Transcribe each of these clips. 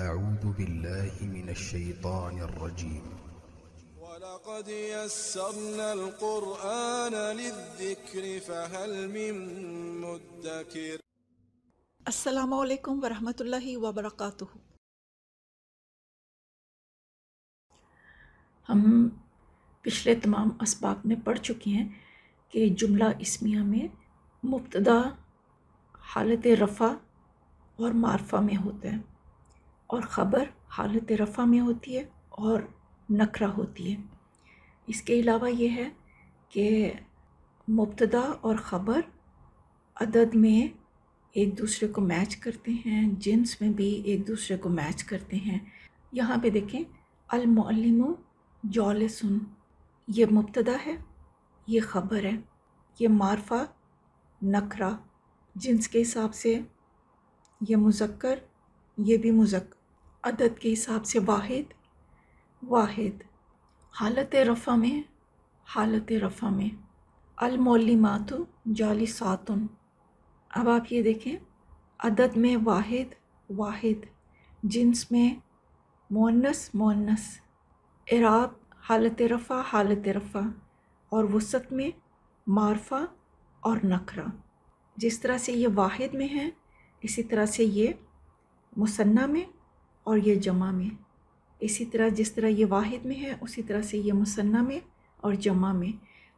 أعوذ بالله من الشيطان الرجيم ولقد يسرنا القرآن للذكر فهل من مدكر السلام عليكم ورحمة الله وبركاته हम पिछले तमाम इसबाक में पढ़ चुके हैं कि जुमला इसमिया में मुब्तदा हालत रफ़ा और मारफा में होते हैं और ख़बर हालत रफ़ा में होती है और नखरा होती है इसके अलावा ये है कि मुबतदा और ख़बर अदद में एक दूसरे को मैच करते हैं जिन्स में भी एक दूसरे को मैच करते हैं यहाँ पे देखें अलमलिम जौलसुन ये मुबतदा है ये ख़बर है ये मारफा नखरा जिन्स के हिसाब से ये मुजक्कर ये भी मुजक् अदद के हिसाब से वाहिद वाहिद हालत रफ़ा में हालत रफ़ा में मातु जाली सातुन अब आप ये देखें अदद में वाहिद वाहिद जिन्स में मोनस मोनस इराब हालत रफ़ा हालत रफ़ा और वसत में मारफा और नखरा जिस तरह से ये वाहिद में है इसी तरह से ये मुसन्ना में और ये जमा में इसी तरह जिस तरह ये वाहिद में है उसी तरह से ये मुसन्ना में और जमा में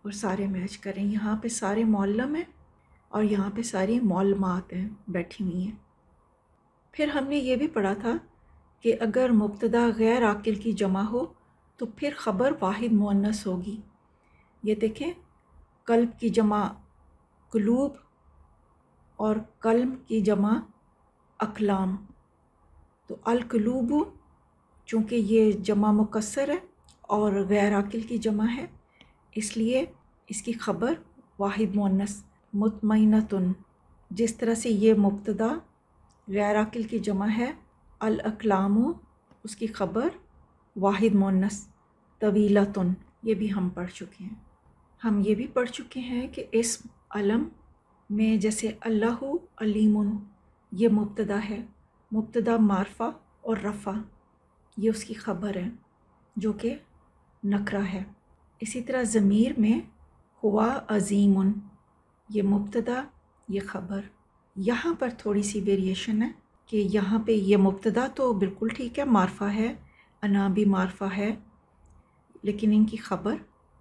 और सारे मैच करें यहाँ पे सारे मौलम हैं और यहाँ पे सारी मौलमात हैं बैठी हुई हैं फिर हमने ये भी पढ़ा था कि अगर मुबतदा गैर आकिल की जमा हो तो फिर ख़बर वाहिद मुन्नस होगी ये देखें कल्ब की जमा कलूब और कलम की जमा अकलाम तो अलकलूबू चूँकि ये जमा मुकसर है और गैर अक़िल की जमा है इसलिए इसकी खबर वाहिद मोनस मुतमिनतन जिस तरह से ये मुबतदा गैर अकिल की जमा है अल उसकी खबर वाहिद मोनस तवीलतन ये भी हम पढ़ चुके हैं हम ये भी पढ़ चुके हैं कि इस अलम में जैसे अल्लाह अलीम ये मुबतदा है मुबतदा मारफा और रफ़ा ये उसकी ख़बर है जो कि नखरा है इसी तरह ज़मीर में हुआ अजीम ये मुबतदा ये ख़बर यहाँ पर थोड़ी सी वेरिएशन है कि यहाँ पे ये मुबतदा तो बिल्कुल ठीक है मारफा है अना भी मारफा है लेकिन इनकी ख़बर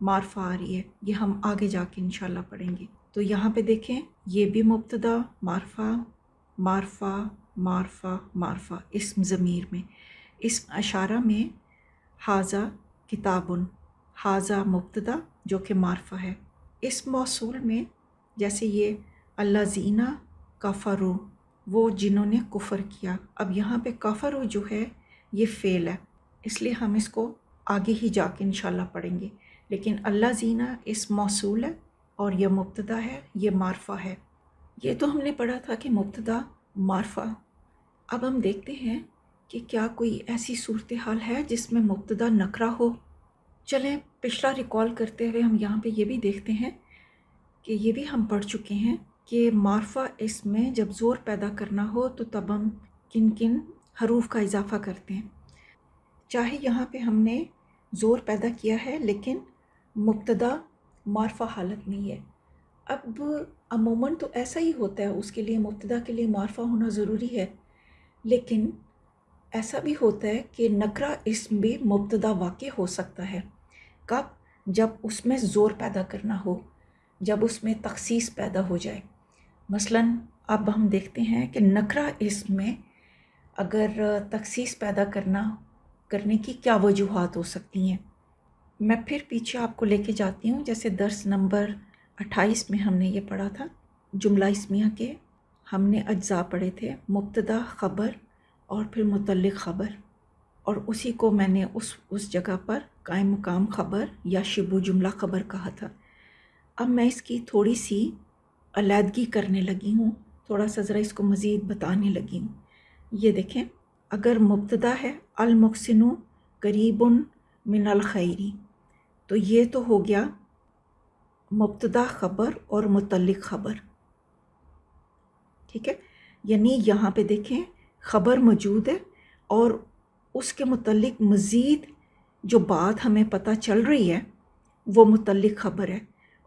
मारफा आ रही है ये हम आगे जाके इंशाल्लाह पढ़ेंगे तो यहाँ पे देखें ये भी मुबतदा मारफा मारफा मारफा मारफा इसम ज़मीर में इस अशारा में हाजा किताबन हाजा मुबतदा जो कि मारफा है इस मौसूल में जैसे ये अल्लाजीना काफ़ारो वो जिन्होंने कुफ़र किया अब यहाँ पे काफ़ारो जो है ये फ़ेल है इसलिए हम इसको आगे ही जाके इन पढ़ेंगे लेकिन अल्लाह जीना इस मौसूल है और यह मुबतदा है ये मारफा है ये तो हमने पढ़ा था कि मुबतदा मारफा अब हम देखते हैं कि क्या कोई ऐसी सूरत हाल है जिसमें मुबतदा नखरा हो चलें पिछला रिकॉल करते हुए हम यहाँ पे ये भी देखते हैं कि ये भी हम पढ़ चुके हैं कि मारफा इसमें जब ज़ोर पैदा करना हो तो तब हम किन किन हरूफ का इजाफ़ा करते हैं चाहे यहाँ पे हमने ज़ोर पैदा किया है लेकिन मुबतदा मारफा हालत में है अब अमूमन तो ऐसा ही होता है उसके लिए मुबदा के लिए मारफा होना ज़रूरी है लेकिन ऐसा भी होता है कि नकरा इसम भी मुबदा वाक़ हो सकता है कब जब उसमें ज़ोर पैदा करना हो जब उसमें तखसीस पैदा हो जाए मसलन अब हम देखते हैं कि नकरा इसम में अगर तखसीस पैदा करना करने की क्या वजूहत हो सकती हैं मैं फिर पीछे आपको लेके जाती हूँ जैसे दर्स नंबर अट्ठाईस में हमने ये पढ़ा था जुमला इसमिया के हमने अज्जा पढ़े थे मुबतदा ख़बर और फिर मुतलक ख़बर और उसी को मैंने उस उस जगह पर कायम मकाम ख़बर या शिबू जुमला ख़बर कहा था अब मैं इसकी थोड़ी सी अलीदगी करने लगी हूँ थोड़ा सा ज़रा इसको मज़ीद बताने लगी हूँ ये देखें अगर मुबतदा है अलमकसनु करीबन मिनल खैरी तो ये तो हो गया मुबतदा ख़बर और मुतल ख़बर ठीक है यानी यहाँ पे देखें ख़बर मौजूद है और उसके मतलब मज़ीद जो बात हमें पता चल रही है वो मुतल ख़बर है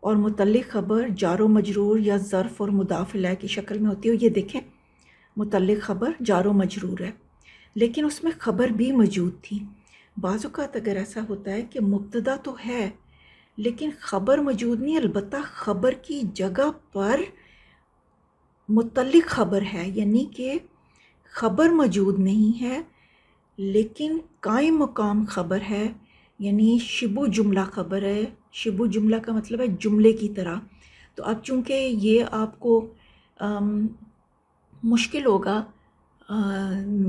और मुतल ख़बर जारो मजरूर या ज़र्फ़ और मुदाफिला की शक्ल में होती है हो। ये देखें मुतल ख़बर जारो मजरूर है लेकिन उसमें ख़बर भी मौजूद थी बाज़ात अगर ऐसा होता है कि मुबतदा तो है लेकिन ख़बर मौजूद नहीं अलबत् ख़बर की जगह पर मुतल ख़बर है यानी कि ख़बर मौजूद नहीं है लेकिन कायम मकाम ख़बर है यानी शिबो जुमला ख़बर है शिबो जुमला का मतलब है जुमले की तरह तो अब चूँकि ये आपको आम, मुश्किल होगा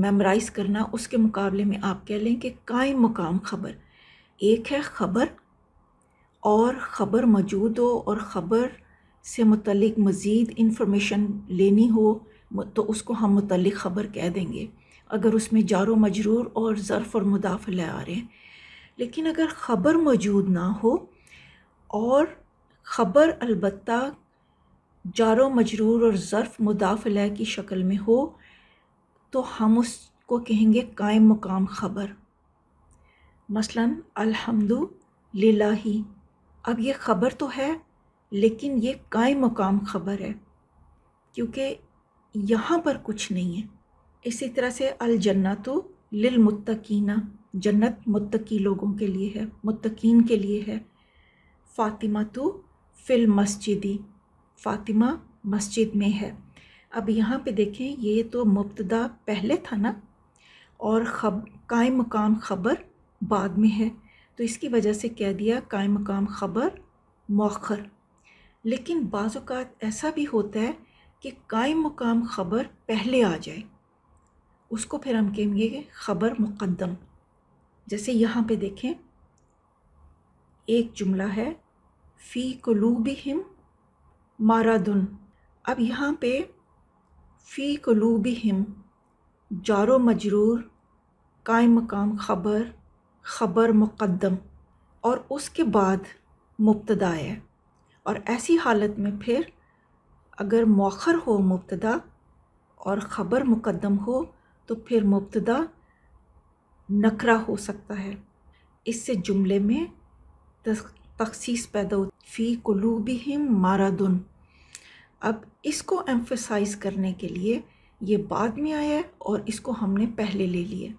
मेमोराइज़ करना उसके मुकाबले में आप कह लें कि कायम मकाम ख़बर एक है ख़बर और ख़बर मौजूद हो और ख़बर से मतलब मज़ीद इंफॉर्मेशन लेनी हो तो उसको हम मतलब ख़बर कह देंगे अगर उसमें जारो मजरूर और ज़र्फ़ और मुदाफ़ले आ रहे हैं लेकिन अगर ख़बर मौजूद ना हो और ख़बर अलबत् जारो मजरूर और ज़र्फ़ मुदाफ़ले की शक्ल में हो तो हम उसको कहेंगे कायम मकाम ख़बर मसलन ही अब ये ख़बर तो है लेकिन ये काय मकाम ख़बर है क्योंकि यहाँ पर कुछ नहीं है इसी तरह से अलजन्ना तो लिलमुत्तकीना जन्नत मुत्तकी लोगों के लिए है मुत्तकीन के लिए है फ़ातिमा तो फिल मस्जिदी फ़ातिमा मस्जिद में है अब यहाँ पे देखें ये तो मुब्तदा पहले था ना और खब काय मकाम ख़बर बाद में है तो इसकी वजह से कह दिया कायम मकाम ख़बर मौखर लेकिन बाज़ात ऐसा भी होता है कि कायम मकाम ख़बर पहले आ जाए उसको फिर हम कहेंगे ख़बर मुक़दम जैसे यहाँ पे देखें एक जुमला है फ़ी कलूब हिम मारादन अब यहाँ पे फ़ी कलूब हिम जारो मजरूर कायम मकाम ख़बर ख़बर मुक़दम और उसके बाद मुबतदा है और ऐसी हालत में फिर अगर मौखर हो मुबतदा और ख़बर मुक़दम हो तो फिर मुबतदा नखरा हो सकता है इससे जुमले में तखसीस पैदा होती फ़ी भी हिम मारादन अब इसको एम्फसाइज करने के लिए ये बाद में आया और इसको हमने पहले ले लिया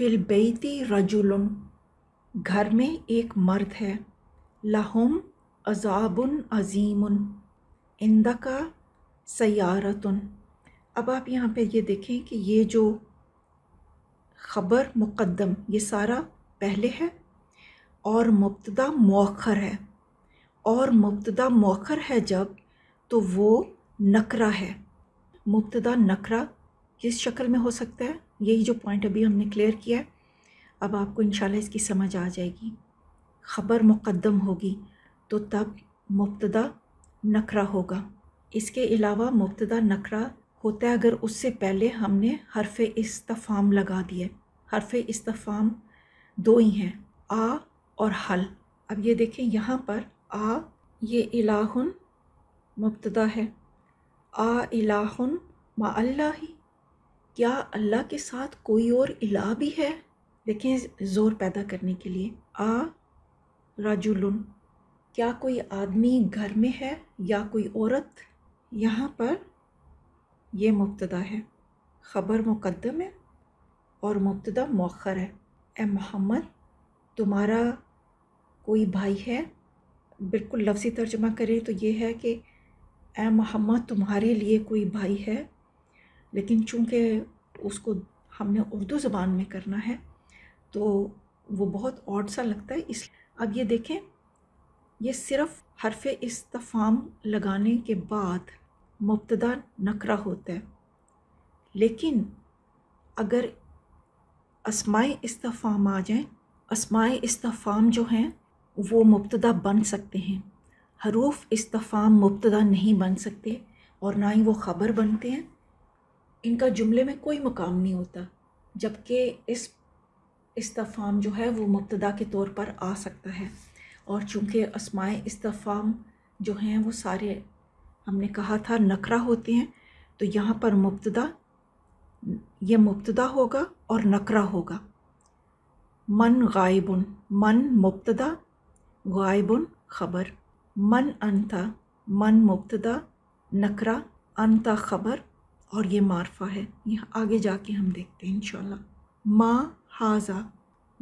बेती रजुलन घर में एक मर्द है लहुम अजाबन अजीमन इंदका सयारतन अब आप यहाँ पे ये देखें कि ये जो ख़बर मुक़दम ये सारा पहले है और मुबतदा मौखर है और मुबतदा मौखर है जब तो वो नकरा है मुबतदा नकरा किस शक्ल में हो सकता है यही जो पॉइंट अभी हमने क्लियर किया है अब आपको इन इसकी समझ आ जाएगी ख़बर मुकदम होगी तो तब मुबतदा नखरा होगा इसके अलावा मुबतदा नखरा होता है अगर उससे पहले हमने हरफ इस्तफ़ाम लगा दिया हरफ इस्तफ़ाम दो ही हैं आ और हल अब ये देखें यहाँ पर आ ये इलाहन मुबतदा है आ इलाहन मा अल्लाही क्या अल्लाह के साथ कोई और इला भी है देखें ज़ोर पैदा करने के लिए आ राजुलन क्या कोई आदमी घर में है या कोई औरत यहाँ पर यह मुबतदा है ख़बर मुकदम है और मुबतदा मौखर है ए मोहम्मद तुम्हारा कोई भाई है बिल्कुल लफ्ज़ी तर्जमा करें तो ये है कि ए मोहम्मद तुम्हारे लिए कोई भाई है लेकिन चूँकि उसको हमने उर्दू ज़बान में करना है तो वो बहुत ऑड सा लगता है इस अब ये देखें ये सिर्फ हरफ इस्तफ़ाम लगाने के बाद मुबतदा नकरा होता है लेकिन अगर असमाय इस्तफ़ाम आ जाएं असमाय इस्तफ़ाम जो हैं वो मुबतदा बन सकते हैं हरूफ इस्तफ़ाम मुबतदा नहीं बन सकते और ना ही वो ख़बर बनते हैं इनका जुमले में कोई मकाम नहीं होता जबकि इस इस्तफ़ाम जो है वो मुबतदा के तौर पर आ सकता है और चूँकि असमाय इस्तफ़ाम जो हैं वो सारे हमने कहा था नखरा होते हैं तो यहाँ पर मुबतदा ये मुबतदा होगा और नकरा होगा मन गायबुन मन मुबतदा गायबुन ख़बर मन अनता मन मुबतदा नकरा अनता ख़बर और ये मारफा है ये आगे जाके हम देखते हैं इन माँ हाजा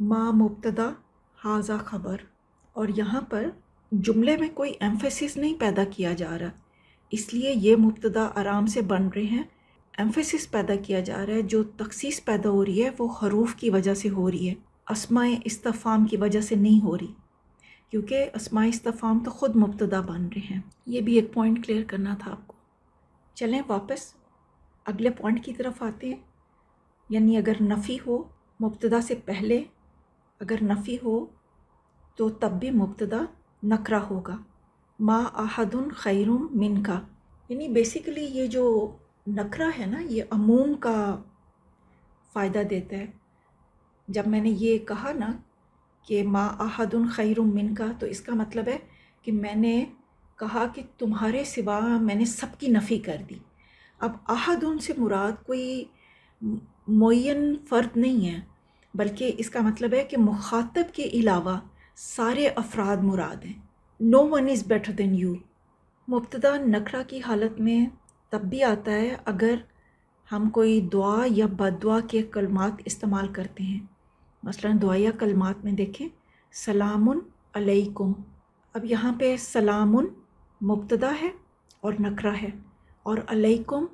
माँ मुबतदा हाजा खबर और यहाँ पर जुमले में कोई एम्फेसिस नहीं पैदा किया जा रहा इसलिए ये मुबतदा आराम से बन रहे हैं एम्फेसिस पैदा किया जा रहा है जो तखसीस पैदा हो रही है वो हरूफ की वजह से हो रही है असमाय इस्तफ़ाम की वजह से नहीं हो रही क्योंकि असमाय इस्तफ़ाम तो ख़ुद मुबतदा बन रहे हैं ये भी एक पॉइंट क्लियर करना था आपको चलें वापस अगले पॉइंट की तरफ आते हैं यानी अगर नफ़ी हो मुबतदा से पहले अगर नफ़ी हो तो तब भी मुबतदा नखरा होगा माँ आहदन खैरुम मिन का यानी बेसिकली ये जो नखरा है ना ये अमूम का फ़ायदा देता है जब मैंने ये कहा ना कि माँ आहदन खैरुम मिन का तो इसका मतलब है कि मैंने कहा कि तुम्हारे सिवा मैंने सबकी नफ़ी कर दी अब अहद से मुराद कोई मुन फ़र्द नहीं है बल्कि इसका मतलब है कि मुखातब के अलावा सारे अफराद मुराद हैं no one is better than you मुबतदा नखरा की हालत में तब भी आता है अगर हम कोई दुआ या बद के कलमात इस्तेमाल करते हैं मसला दुआया कलमात में देखें सलामुन अलैकुम अब यहाँ पे सलामुन मुबतदा है और नखरा है और अलैकुम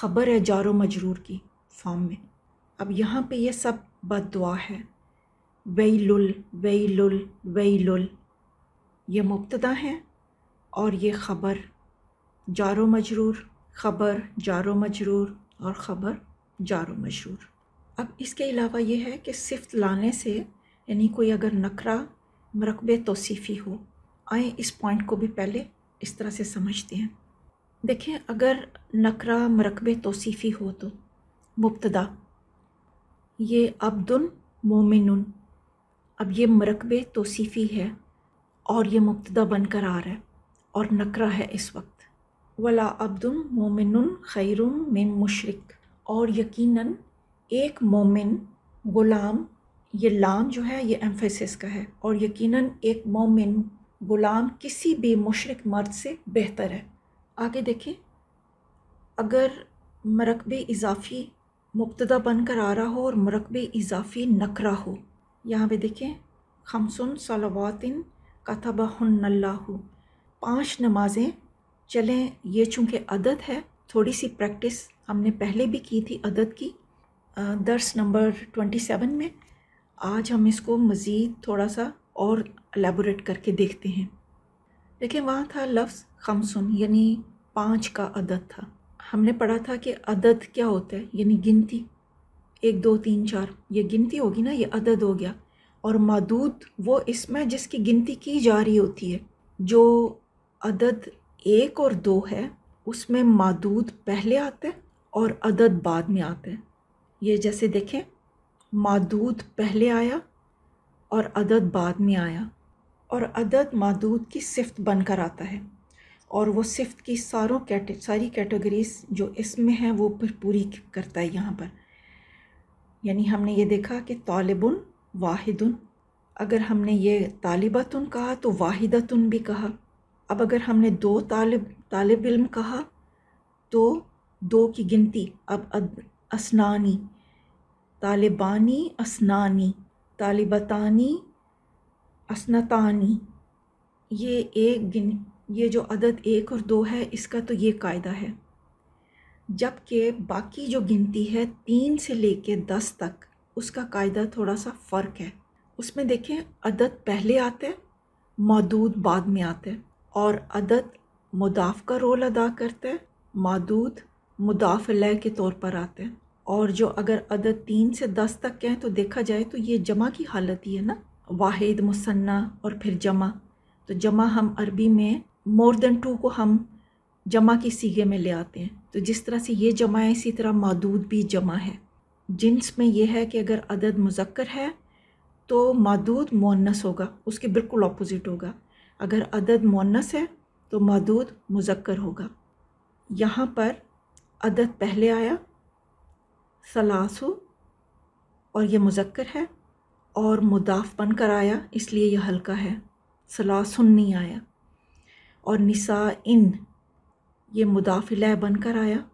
ख़बर है जारो मजरूर की फॉर्म में अब यहाँ पे ये सब बद दुआ है वई लुल वई लुल वई लुल ये मुबतदा हैं और ये ख़बर जारो मजरूर ख़बर जारो मजरूर और ख़बर जारो मजरूर अब इसके अलावा ये है कि सिफ्त लाने से यानी कोई अगर नखरा मरकब तोसीफ़ी हो आए इस पॉइंट को भी पहले इस तरह से समझते हैं देखें अगर नकरा मरकब तोसीफ़ी हो तो मुबतदा ये अब्दुन मोमिन अब ये मरकब तोसीफ़ी है और ये मुबतदा बनकर आ रहा है और नकरा है इस वक्त वला अब्दुन मोमिन खैरुम मिन मुशरक और यकीनन एक मोमिन ग़ुलाम ये लाम जो है ये एम्फेसिस का है और यकीनन एक मोमिन ग़ुलाम किसी भी मुशरक मर्द से बेहतर है आगे देखें अगर मरकब इजाफ़ी मुबतदा बन कर आ रहा हो और मरकब इजाफ़ी नखरा हो यहाँ पे देखें खमसन सलावातिन कतबाहन्ल्लाहु पांच नमाज़ें चलें ये चूँकि अदद है थोड़ी सी प्रैक्टिस हमने पहले भी की थी अदद की दर्स नंबर ट्वेंटी सेवन में आज हम इसको मज़ीद थोड़ा सा और एलेबोरेट करके देखते हैं लेकिन वहाँ था लफ्ज़ खमसुन यानी पाँच का अदद था हमने पढ़ा था कि अदद क्या होता है यानी गिनती एक दो तीन चार ये गिनती होगी ना ये अदद हो गया और मदूद वो इसमें जिसकी गिनती की जा रही होती है जो अदद एक और दो है उसमें मदूद पहले आते हैं और अदद बाद में आते हैं ये जैसे देखें मदूद पहले आया और अदद बाद में आया और अदद मदूद की सिफ्त बनकर आता है और वो सिफ्त की सारों कैटे सारी कैटेगरीज जो इसमें हैं वो फिर पूरी करता है यहाँ पर यानी हमने ये देखा कि तालिबन वाहिदुन अगर हमने ये तालिबतुन कहा तो वाहिदतुन भी कहा अब अगर हमने दो तालिब तालिब इल्म कहा तो दो की गिनती अब असनानी तालिबानी असनानी तालिबतानी असनतानी ये एक गिन ये जो अदद एक और दो है इसका तो ये कायदा है जबकि बाकी जो गिनती है तीन से लेके दस तक उसका कायदा थोड़ा सा फ़र्क है उसमें देखें अदद पहले आते है मदूद बाद में आते हैं और अदद मुदाफ का रोल अदा करते हैं मदूद मुदाफ के तौर पर आते हैं और जो अगर अदद तीन से दस तक हैं तो देखा जाए तो ये जमा की हालत ही है ना वाहिद मुसन्ना और फिर जमा तो जमा हम अरबी में मोर देन टू को हम जमा की सीगे में ले आते हैं तो जिस तरह से ये जमा है इसी तरह मदूद भी जमा है जिन्स में यह है कि अगर अदद मुजक्र है तो मदूद मोनस होगा उसके बिल्कुल अपोज़िट होगा अगर अदद मोनस है तो मदूद मुजक्र होगा यहाँ पर अदद पहले आया सलासु और ये मुजक्र है और मुदाफ बन कर आया इसलिए यह हल्का है सलाह सुन्नी आया और निसा इन ये मुदाफिल बन कर आया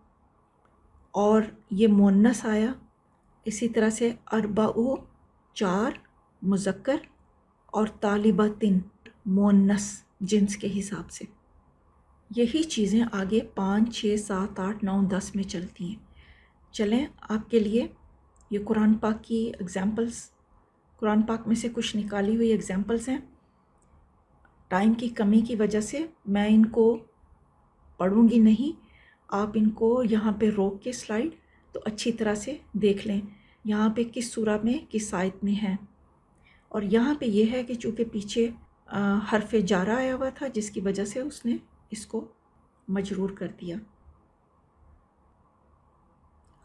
और ये मोनस आया इसी तरह से अरबा ओ चार मुजक्कर और तालिबा तिन मोनस जिन्स के हिसाब से यही चीज़ें आगे पाँच छः सात आठ नौ दस में चलती हैं चलें आपके लिए ये कुरान पाक की एग्ज़ाम्पल्स कुरान पाक में से कुछ निकाली हुई एग्ज़ाम्पल्स हैं टाइम की कमी की वजह से मैं इनको पढ़ूँगी नहीं आप इनको यहाँ पे रोक के स्लाइड तो अच्छी तरह से देख लें यहाँ पे किस सूरा में किस आयत में है और यहाँ पे यह है कि चूँकि पीछे हरफ जारा आया हुआ था जिसकी वजह से उसने इसको मजरूर कर दिया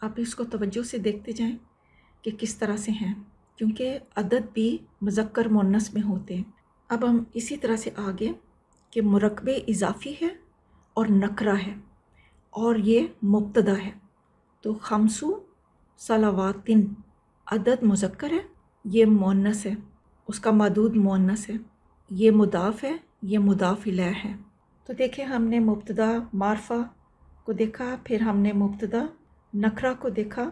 आप इसको तवज्जो से देखते जाएं कि किस तरह से हैं क्योंकि अदद भी मुजक्कर मोनस में होते हैं अब हम इसी तरह से आगे कि मरकबे इजाफ़ी है और नकरा है और ये मुबतदा है तो खमसु सलावातिन अदद मुजक्कर है ये मोनस है उसका मदूद मोनस है ये मुदाफ़ है ये मुदाफ़िल है तो देखें हमने मुबतदा मारफा को देखा फिर हमने मुबतदा नखरा को देखा